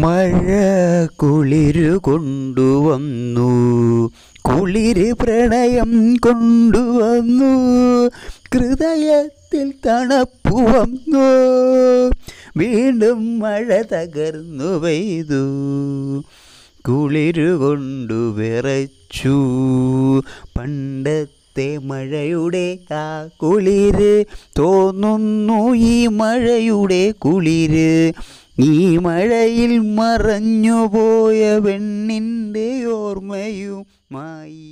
മഴ കുളിരു കൊണ്ടുവന്നു കുളിര് പ്രണയം കൊണ്ടുവന്നു ഹൃദയത്തിൽ തണുപ്പ് വന്നു വീണ്ടും മഴ തകർന്നു പെയ്തു കുളിര് കൊണ്ടു വിറച്ചു പണ്ടത്തെ മഴയുടെ ആ കുളിര് തോന്നുന്നു ഈ മഴയുടെ കുളിര് ഈ മഴയിൽ മറഞ്ഞുപോയ പെണ്ണിൻ്റെ ഓർമ്മയുമായി